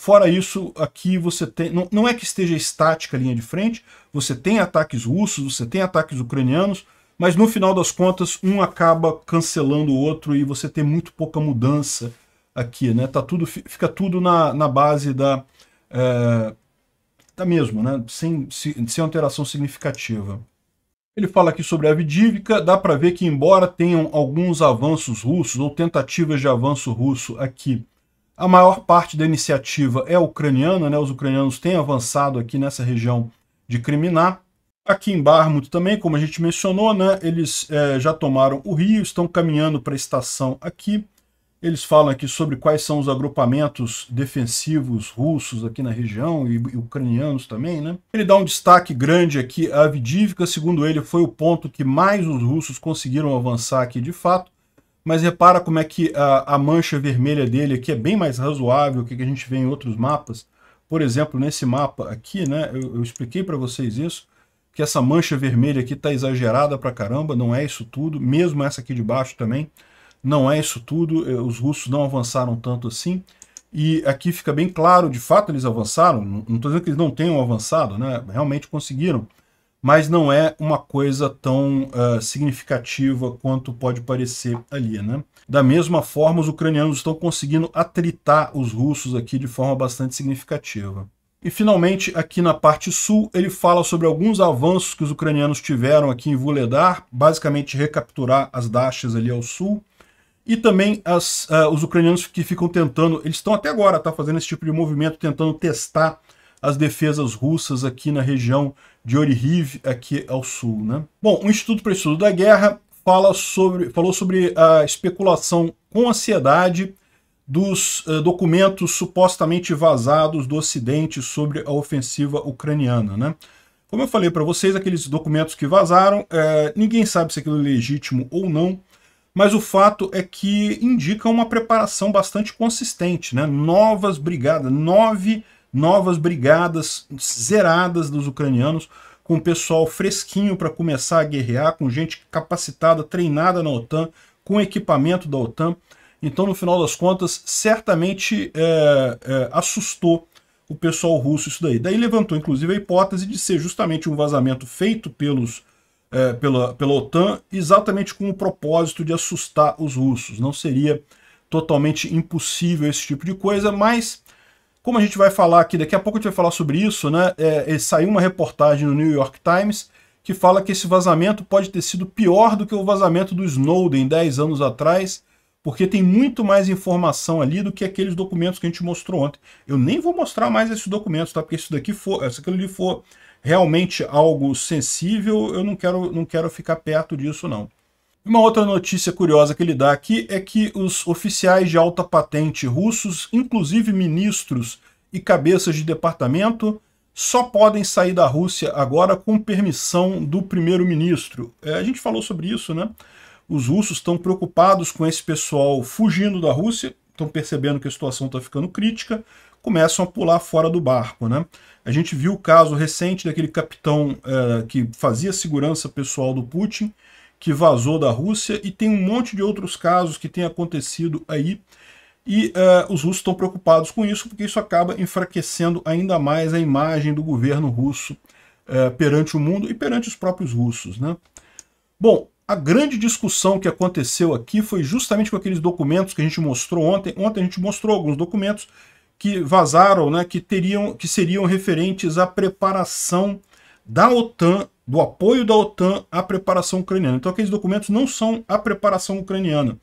Fora isso, aqui você tem... Não, não é que esteja estática a linha de frente, você tem ataques russos, você tem ataques ucranianos, mas no final das contas, um acaba cancelando o outro e você tem muito pouca mudança aqui, né? Tá tudo, fica tudo na, na base da... É, tá mesmo, né? Sem, sem alteração significativa. Ele fala aqui sobre a Avdivka, dá para ver que embora tenham alguns avanços russos ou tentativas de avanço russo aqui a maior parte da iniciativa é ucraniana, né? os ucranianos têm avançado aqui nessa região de Criminá. Aqui em Barmut também, como a gente mencionou, né? eles é, já tomaram o rio, estão caminhando para a estação aqui. Eles falam aqui sobre quais são os agrupamentos defensivos russos aqui na região e, e ucranianos também, né? Ele dá um destaque grande aqui à Avdivka, segundo ele, foi o ponto que mais os russos conseguiram avançar aqui de fato mas repara como é que a, a mancha vermelha dele aqui é bem mais razoável que a gente vê em outros mapas. Por exemplo, nesse mapa aqui, né, eu, eu expliquei para vocês isso, que essa mancha vermelha aqui está exagerada para caramba, não é isso tudo, mesmo essa aqui de baixo também, não é isso tudo, eh, os russos não avançaram tanto assim, e aqui fica bem claro, de fato eles avançaram, não estou dizendo que eles não tenham avançado, né? realmente conseguiram mas não é uma coisa tão uh, significativa quanto pode parecer ali, né? Da mesma forma, os ucranianos estão conseguindo atritar os russos aqui de forma bastante significativa. E finalmente, aqui na parte sul, ele fala sobre alguns avanços que os ucranianos tiveram aqui em Vuledar, basicamente recapturar as dachas ali ao sul, e também as, uh, os ucranianos que ficam tentando, eles estão até agora tá, fazendo esse tipo de movimento, tentando testar as defesas russas aqui na região de Orihiv, aqui ao sul. Né? Bom, o Instituto para o Estudo da Guerra fala sobre, falou sobre a especulação com ansiedade dos uh, documentos supostamente vazados do Ocidente sobre a ofensiva ucraniana. Né? Como eu falei para vocês, aqueles documentos que vazaram, é, ninguém sabe se aquilo é legítimo ou não, mas o fato é que indica uma preparação bastante consistente. Né? Novas brigadas, nove brigadas novas brigadas zeradas dos ucranianos, com pessoal fresquinho para começar a guerrear, com gente capacitada, treinada na OTAN, com equipamento da OTAN. Então, no final das contas, certamente é, é, assustou o pessoal russo isso daí. Daí levantou, inclusive, a hipótese de ser justamente um vazamento feito pelos, é, pela, pela OTAN, exatamente com o propósito de assustar os russos. Não seria totalmente impossível esse tipo de coisa, mas como a gente vai falar aqui, daqui a pouco a gente vai falar sobre isso, né? É, é, saiu uma reportagem no New York Times que fala que esse vazamento pode ter sido pior do que o vazamento do Snowden 10 anos atrás, porque tem muito mais informação ali do que aqueles documentos que a gente mostrou ontem. Eu nem vou mostrar mais esses documentos, tá? Porque se daqui for, se aquilo ali for realmente algo sensível, eu não quero, não quero ficar perto disso, não. Uma outra notícia curiosa que ele dá aqui é que os oficiais de alta patente russos, inclusive ministros e cabeças de departamento, só podem sair da Rússia agora com permissão do primeiro-ministro. É, a gente falou sobre isso, né? Os russos estão preocupados com esse pessoal fugindo da Rússia, estão percebendo que a situação está ficando crítica, começam a pular fora do barco. Né? A gente viu o caso recente daquele capitão é, que fazia segurança pessoal do Putin, que vazou da Rússia e tem um monte de outros casos que tem acontecido aí e uh, os russos estão preocupados com isso porque isso acaba enfraquecendo ainda mais a imagem do governo russo uh, perante o mundo e perante os próprios russos. Né? Bom, a grande discussão que aconteceu aqui foi justamente com aqueles documentos que a gente mostrou ontem. Ontem a gente mostrou alguns documentos que vazaram, né, que, teriam, que seriam referentes à preparação da OTAN do apoio da OTAN à preparação ucraniana. Então aqueles documentos não são a preparação ucraniana.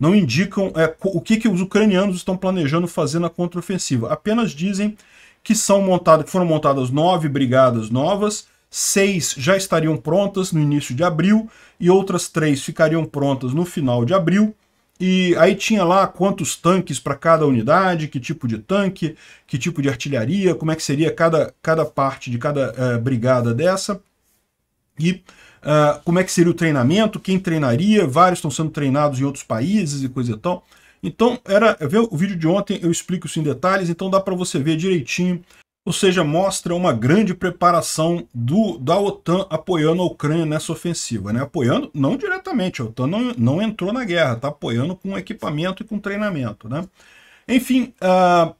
Não indicam é, o que, que os ucranianos estão planejando fazer na contraofensiva. Apenas dizem que são montadas, foram montadas nove brigadas novas, seis já estariam prontas no início de abril e outras três ficariam prontas no final de abril. E aí tinha lá quantos tanques para cada unidade, que tipo de tanque, que tipo de artilharia, como é que seria cada, cada parte de cada é, brigada dessa. E uh, como é que seria o treinamento, quem treinaria, vários estão sendo treinados em outros países e coisa e tal. Então, era, ver o vídeo de ontem, eu explico isso em detalhes, então dá para você ver direitinho. Ou seja, mostra uma grande preparação do, da OTAN apoiando a Ucrânia nessa ofensiva. Né? Apoiando não diretamente, a OTAN não, não entrou na guerra, está apoiando com equipamento e com treinamento. Né? Enfim, uh,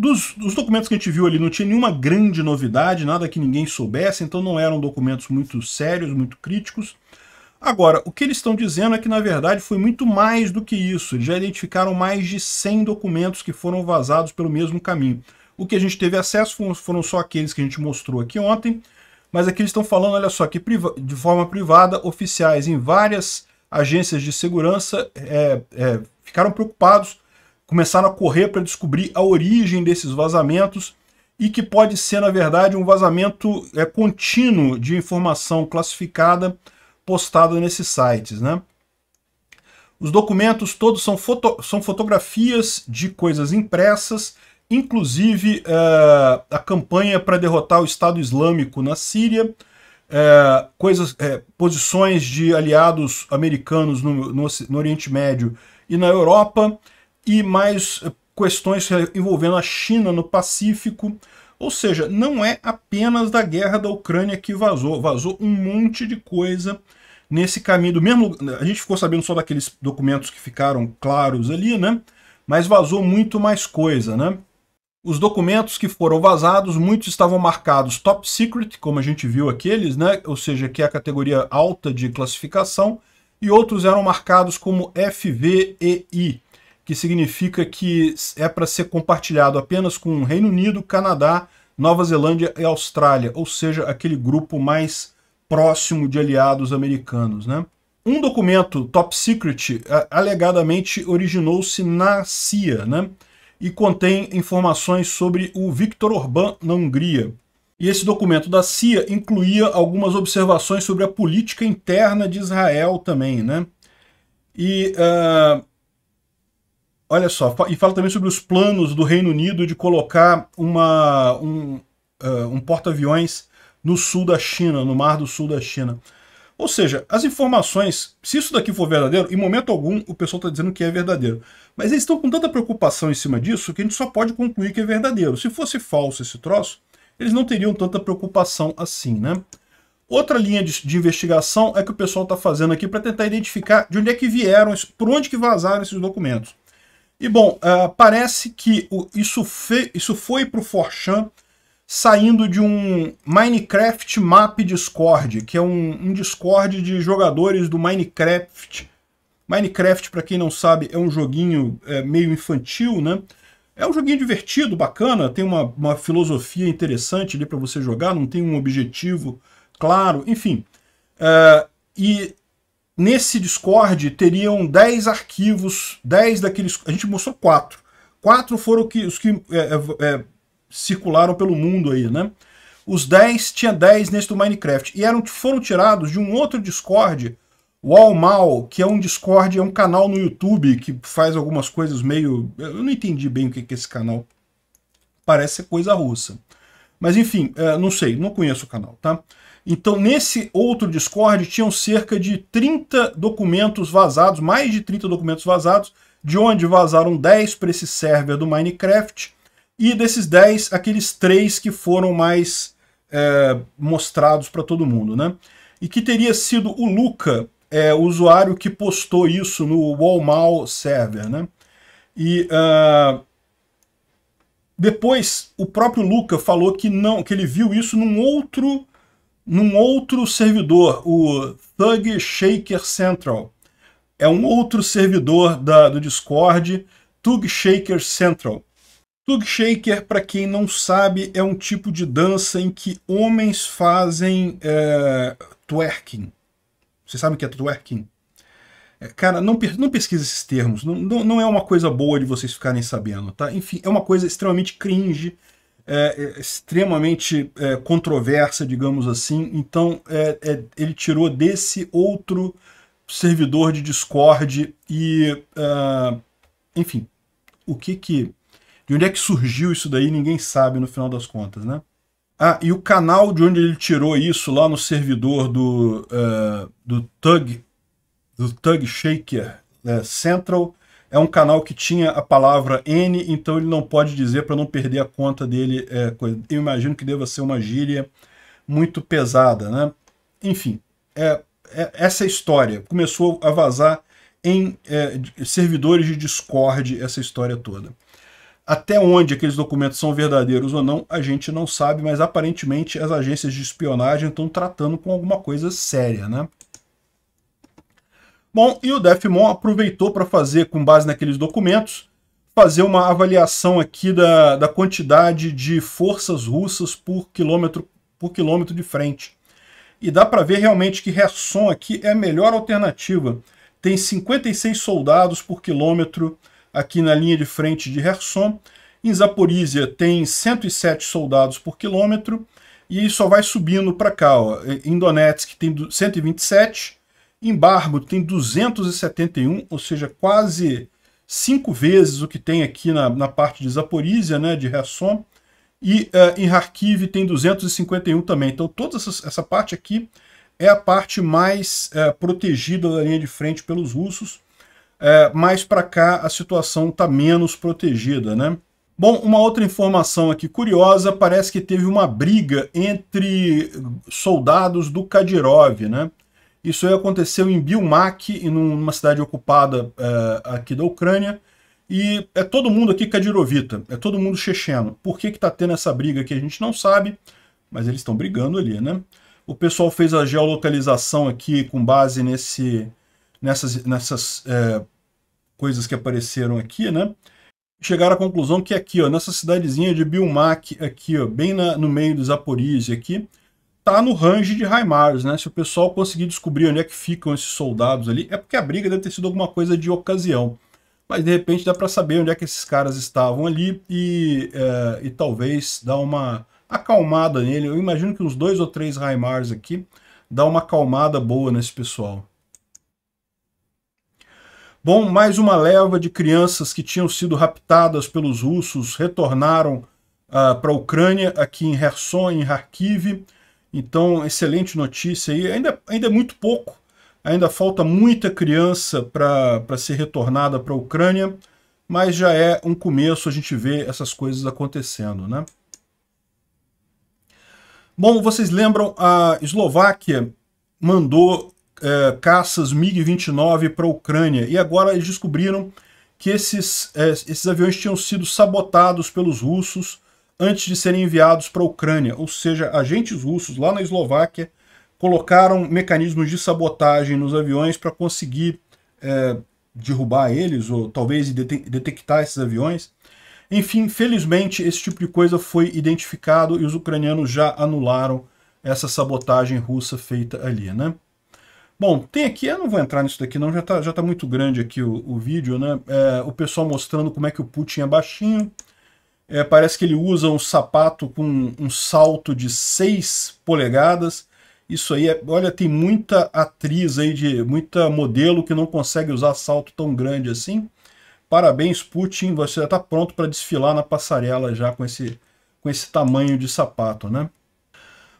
dos, dos, documentos que a gente viu ali, não tinha nenhuma grande novidade, nada que ninguém soubesse, então não eram documentos muito sérios, muito críticos. Agora, o que eles estão dizendo é que, na verdade, foi muito mais do que isso. Eles já identificaram mais de 100 documentos que foram vazados pelo mesmo caminho. O que a gente teve acesso foram, foram só aqueles que a gente mostrou aqui ontem, mas aqui eles estão falando, olha só, que de forma privada, oficiais em várias agências de segurança é, é, ficaram preocupados começaram a correr para descobrir a origem desses vazamentos e que pode ser, na verdade, um vazamento é, contínuo de informação classificada postada nesses sites. Né? Os documentos todos são, foto são fotografias de coisas impressas, inclusive é, a campanha para derrotar o Estado Islâmico na Síria, é, coisas, é, posições de aliados americanos no, no, no Oriente Médio e na Europa, e mais eh, questões envolvendo a China no Pacífico. Ou seja, não é apenas da guerra da Ucrânia que vazou, vazou um monte de coisa nesse caminho do mesmo a gente ficou sabendo só daqueles documentos que ficaram claros ali, né? Mas vazou muito mais coisa, né? Os documentos que foram vazados, muitos estavam marcados top secret, como a gente viu aqueles, né? Ou seja, que é a categoria alta de classificação, e outros eram marcados como FVEI, que significa que é para ser compartilhado apenas com o Reino Unido, Canadá, Nova Zelândia e Austrália, ou seja, aquele grupo mais próximo de aliados americanos. Né? Um documento, Top Secret, alegadamente originou-se na CIA né? e contém informações sobre o Viktor Orbán na Hungria. E esse documento da CIA incluía algumas observações sobre a política interna de Israel também. Né? E uh, Olha só, e fala também sobre os planos do Reino Unido de colocar uma, um, uh, um porta-aviões no sul da China, no mar do sul da China. Ou seja, as informações, se isso daqui for verdadeiro, em momento algum o pessoal está dizendo que é verdadeiro. Mas eles estão com tanta preocupação em cima disso que a gente só pode concluir que é verdadeiro. Se fosse falso esse troço, eles não teriam tanta preocupação assim, né? Outra linha de, de, investigação é que o pessoal está fazendo aqui para tentar identificar de onde é que vieram, por onde que vazaram esses documentos. E bom, uh, parece que o, isso, fe, isso foi para o Forchan saindo de um Minecraft Map Discord, que é um, um Discord de jogadores do Minecraft. Minecraft, para quem não sabe, é um joguinho é, meio infantil, né? É um joguinho divertido, bacana, tem uma, uma filosofia interessante ali para você jogar, não tem um objetivo claro, enfim. Uh, e Nesse Discord teriam 10 arquivos, 10 daqueles. A gente mostrou quatro. Quatro foram que, os que é, é, é circularam pelo mundo aí, né? Os 10 tinha 10 nesse do Minecraft. E eram, foram tirados de um outro Discord, o mal que é um Discord, é um canal no YouTube que faz algumas coisas meio. Eu não entendi bem o que é esse canal. Parece ser coisa russa. Mas enfim, é, não sei, não conheço o canal, tá? Então, nesse outro Discord, tinham cerca de 30 documentos vazados, mais de 30 documentos vazados, de onde vazaram 10 para esse server do Minecraft, e desses 10, aqueles 3 que foram mais é, mostrados para todo mundo, né? E que teria sido o Luca, é, o usuário que postou isso no Walmart server, né? E uh, depois o próprio Luca falou que não, que ele viu isso num outro num outro servidor, o Thug Shaker Central. É um outro servidor da, do Discord, Thug Shaker Central. Thug Shaker, para quem não sabe, é um tipo de dança em que homens fazem é, twerking. Vocês sabem o que é twerking? É, cara, não, não pesquisa esses termos. Não, não, não, é uma coisa boa de vocês ficarem sabendo, tá? Enfim, é uma coisa extremamente cringe é, é, extremamente é, controversa, digamos assim. Então é, é, ele tirou desse outro servidor de Discord e, é, enfim, o que que... De onde é que surgiu isso daí, ninguém sabe no final das contas, né? Ah, e o canal de onde ele tirou isso lá no servidor do, uh, do Tug, do Tug Shaker Central, é um canal que tinha a palavra N, então ele não pode dizer para não perder a conta dele. É, eu imagino que deva ser uma gíria muito pesada, né? Enfim, é, é essa é história começou a vazar em é, servidores de Discord essa história toda. Até onde aqueles documentos são verdadeiros ou não, a gente não sabe, mas aparentemente as agências de espionagem estão tratando com alguma coisa séria, né? Bom, e o DEFMON aproveitou para fazer, com base naqueles documentos, fazer uma avaliação aqui da, da quantidade de forças russas por quilômetro, por quilômetro de frente. E dá para ver realmente que Resson aqui é a melhor alternativa. Tem 56 soldados por quilômetro aqui na linha de frente de Resson. Em Zaporizhia tem 107 soldados por quilômetro e só vai subindo para cá. Ó. Em Donetsk tem 127 em Barbo tem 271, ou seja, quase cinco vezes o que tem aqui na, na parte de Zaporizhia, né, de Ressom, E uh, em Kharkiv tem 251 também. Então toda essa, essa parte aqui é a parte mais uh, protegida da linha de frente pelos russos. Uh, eh, mais para cá a situação está menos protegida, né? Bom, uma outra informação aqui curiosa, parece que teve uma briga entre soldados do Kadyrov, né? Isso aí aconteceu em Bilmak, numa cidade ocupada é, aqui da Ucrânia. E é todo mundo aqui Kadirovita, é todo mundo checheno. Por que está tendo essa briga que a gente não sabe, mas eles estão brigando ali, né? O pessoal fez a geolocalização aqui com base nesse, nessas, nessas é, coisas que apareceram aqui, né? Chegaram à conclusão que é aqui, ó, nessa cidadezinha de Bilmak, aqui, ó, bem na, no meio do Zaporizhia aqui, tá no range de Raimars, né? Se o pessoal conseguir descobrir onde é que ficam esses soldados ali, é porque a briga deve ter sido alguma coisa de ocasião. Mas de repente dá para saber onde é que esses caras estavam ali e, é, e talvez dar uma acalmada nele. Eu imagino que uns dois ou três Raimars aqui dá uma acalmada boa nesse pessoal. Bom, mais uma leva de crianças que tinham sido raptadas pelos russos retornaram uh, ah, para a Ucrânia, aqui em Kherson, em Kharkiv. Então, excelente notícia aí. Ainda, ainda é muito pouco, ainda falta muita criança para ser retornada para a Ucrânia, mas já é um começo a gente ver essas coisas acontecendo, né? Bom, vocês lembram, a Eslováquia mandou é, caças MiG-29 para a Ucrânia e agora eles descobriram que esses, é, esses aviões tinham sido sabotados pelos russos antes de serem enviados para a Ucrânia, ou seja, agentes russos lá na Eslováquia colocaram mecanismos de sabotagem nos aviões para conseguir é, derrubar eles ou talvez detectar esses aviões. Enfim, felizmente esse tipo de coisa foi identificado e os ucranianos já anularam essa sabotagem russa feita ali, né? Bom, tem aqui, eu não vou entrar nisso daqui não, já está já tá muito grande aqui o, o vídeo, né? É, o pessoal mostrando como é que o Putin é baixinho, é, parece que ele usa um sapato com um salto de 6 polegadas. Isso aí, é, olha, tem muita atriz aí, de muita modelo que não consegue usar salto tão grande assim. Parabéns, Putin, você já está pronto para desfilar na passarela já com esse, com esse tamanho de sapato, né?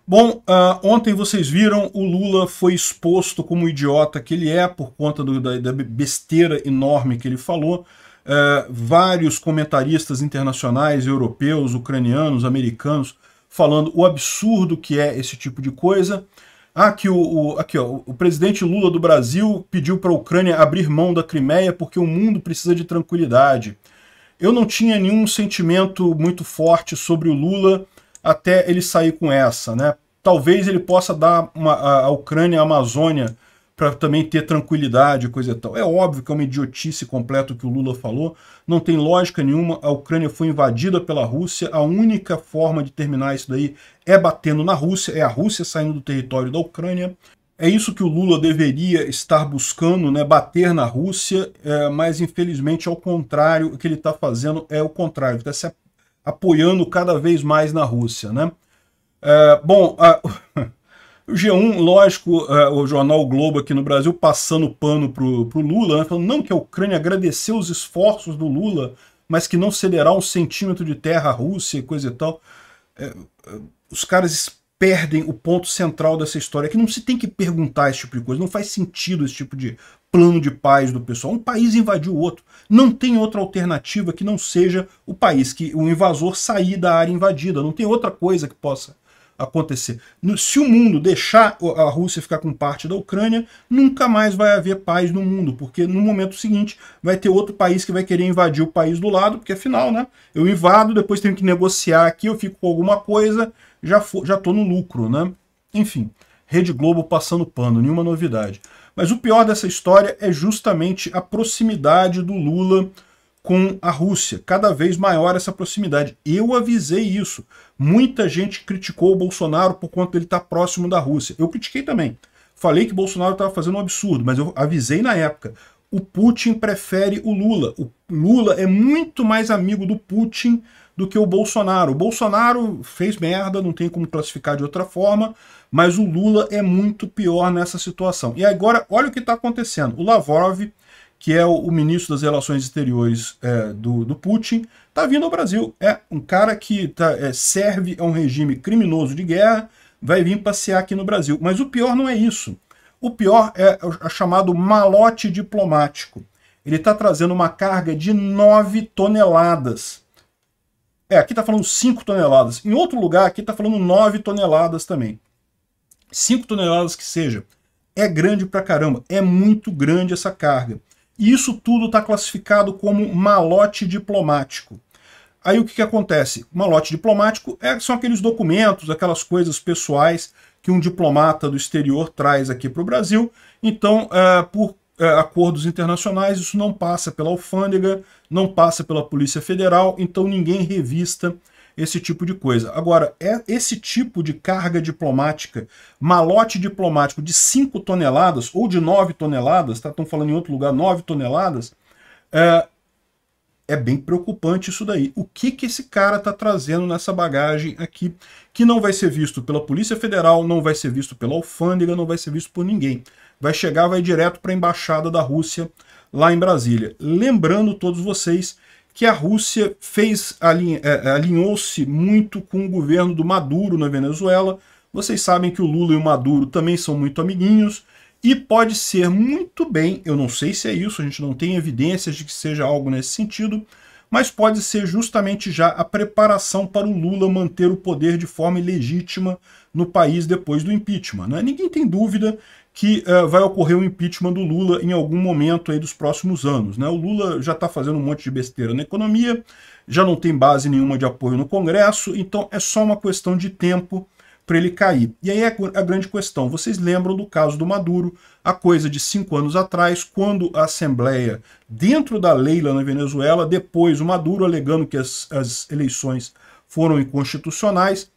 Bom, uh, ontem vocês viram, o Lula foi exposto como idiota que ele é por conta do, da, da besteira enorme que ele falou é, vários comentaristas internacionais, europeus, ucranianos, americanos, falando o absurdo que é esse tipo de coisa. Ah, que o, o, aqui, ó, o presidente Lula do Brasil pediu para a Ucrânia abrir mão da Crimeia porque o mundo precisa de tranquilidade. Eu não tinha nenhum sentimento muito forte sobre o Lula até ele sair com essa, né? Talvez ele possa dar uma, a, a Ucrânia, a Amazônia, para também ter tranquilidade, coisa e tal. É óbvio que é uma idiotice completa o que o Lula falou, não tem lógica nenhuma, a Ucrânia foi invadida pela Rússia, a única forma de terminar isso daí é batendo na Rússia, é a Rússia saindo do território da Ucrânia. É isso que o Lula deveria estar buscando, né, bater na Rússia, é, mas infelizmente ao contrário, o que ele está fazendo é o contrário, está se apoiando cada vez mais na Rússia. Né? É, bom, a... O G1, lógico, é, o jornal Globo aqui no Brasil passando pano pro, pro Lula, né, falando não que a Ucrânia agradeceu os esforços do Lula, mas que não cederá um centímetro de terra à Rússia e coisa e tal. É, é, os caras perdem o ponto central dessa história, que não se tem que perguntar esse tipo de coisa, não faz sentido esse tipo de plano de paz do pessoal. Um país invadiu o outro, não tem outra alternativa que não seja o país que o invasor sair da área invadida, não tem outra coisa que possa acontecer. Se o mundo deixar a Rússia ficar com parte da Ucrânia, nunca mais vai haver paz no mundo, porque no momento seguinte vai ter outro país que vai querer invadir o país do lado, porque afinal, né? Eu invado, depois tenho que negociar aqui, eu fico com alguma coisa, já, for, já tô no lucro, né? Enfim, Rede Globo passando pano, nenhuma novidade. Mas o pior dessa história é justamente a proximidade do Lula com a Rússia. Cada vez maior essa proximidade. Eu avisei isso. Muita gente criticou o Bolsonaro por quanto ele está próximo da Rússia. Eu critiquei também. Falei que Bolsonaro estava fazendo um absurdo, mas eu avisei na época. O Putin prefere o Lula. O Lula é muito mais amigo do Putin do que o Bolsonaro. O Bolsonaro fez merda, não tem como classificar de outra forma, mas o Lula é muito pior nessa situação. E agora, olha o que está acontecendo. O Lavrov que é o, o ministro das Relações Exteriores é, do, do, Putin, está vindo ao Brasil. É um cara que tá, é, serve a um regime criminoso de guerra, vai vir passear aqui no Brasil. Mas o pior não é isso. O pior é o é chamado malote diplomático. Ele está trazendo uma carga de 9 toneladas. É, aqui está falando 5 toneladas. Em outro lugar, aqui está falando 9 toneladas também. 5 toneladas que seja. É grande pra caramba. É muito grande essa carga. E isso tudo está classificado como malote diplomático. Aí o que, que acontece? Malote diplomático é, são aqueles documentos, aquelas coisas pessoais que um diplomata do exterior traz aqui para o Brasil. Então, é, por é, acordos internacionais, isso não passa pela alfândega, não passa pela Polícia Federal, então ninguém revista esse tipo de coisa. Agora, é esse tipo de carga diplomática, malote diplomático de 5 toneladas ou de 9 toneladas, tá? falando em outro lugar 9 toneladas, é, é bem preocupante isso daí. O que, que esse cara está trazendo nessa bagagem aqui, que não vai ser visto pela Polícia Federal, não vai ser visto pela alfândega, não vai ser visto por ninguém. Vai chegar, vai direto para a Embaixada da Rússia lá em Brasília. Lembrando todos vocês que a Rússia fez alinh é, é, alinhou-se muito com o governo do Maduro na Venezuela. Vocês sabem que o Lula e o Maduro também são muito amiguinhos e pode ser muito bem, eu não sei se é isso, a gente não tem evidências de que seja algo nesse sentido, mas pode ser justamente já a preparação para o Lula manter o poder de forma ilegítima no país depois do impeachment. Né? Ninguém tem dúvida que uh, vai ocorrer o impeachment do Lula em algum momento aí dos próximos anos. Né? O Lula já está fazendo um monte de besteira na economia, já não tem base nenhuma de apoio no Congresso, então é só uma questão de tempo para ele cair. E aí é a grande questão. Vocês lembram do caso do Maduro, a coisa de cinco anos atrás, quando a Assembleia, dentro da Leila na Venezuela, depois o Maduro alegando que as, as eleições foram inconstitucionais,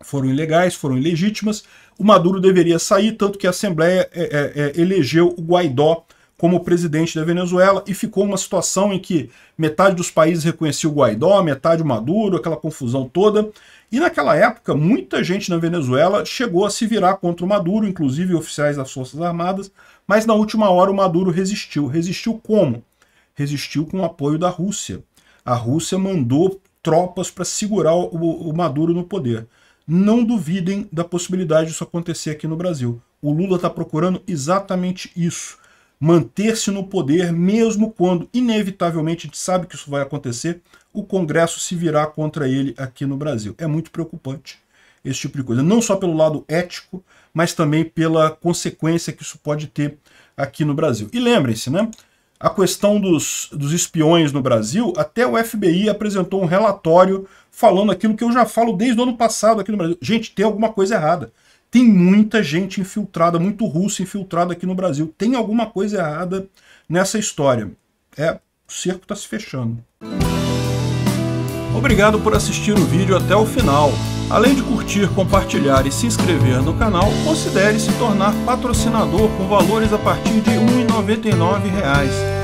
foram ilegais, foram ilegítimas, o Maduro deveria sair, tanto que a Assembleia é, é, é, elegeu o Guaidó como presidente da Venezuela e ficou uma situação em que metade dos países reconhecia o Guaidó, metade o Maduro, aquela confusão toda. E naquela época, muita gente na Venezuela chegou a se virar contra o Maduro, inclusive oficiais das Forças Armadas, mas na última hora o Maduro resistiu. Resistiu como? Resistiu com o apoio da Rússia. A Rússia mandou tropas para segurar o, o Maduro no poder não duvidem da possibilidade disso acontecer aqui no Brasil. O Lula está procurando exatamente isso. Manter-se no poder, mesmo quando, inevitavelmente, a gente sabe que isso vai acontecer, o Congresso se virá contra ele aqui no Brasil. É muito preocupante esse tipo de coisa. Não só pelo lado ético, mas também pela consequência que isso pode ter aqui no Brasil. E lembrem-se, né? A questão dos, dos espiões no Brasil, até o FBI apresentou um relatório falando aquilo que eu já falo desde o ano passado aqui no Brasil. Gente, tem alguma coisa errada. Tem muita gente infiltrada, muito russo infiltrado aqui no Brasil. Tem alguma coisa errada nessa história. É, o cerco está se fechando. Obrigado por assistir o vídeo até o final. Além de curtir, compartilhar e se inscrever no canal, considere se tornar patrocinador com valores a partir de R$ 1,99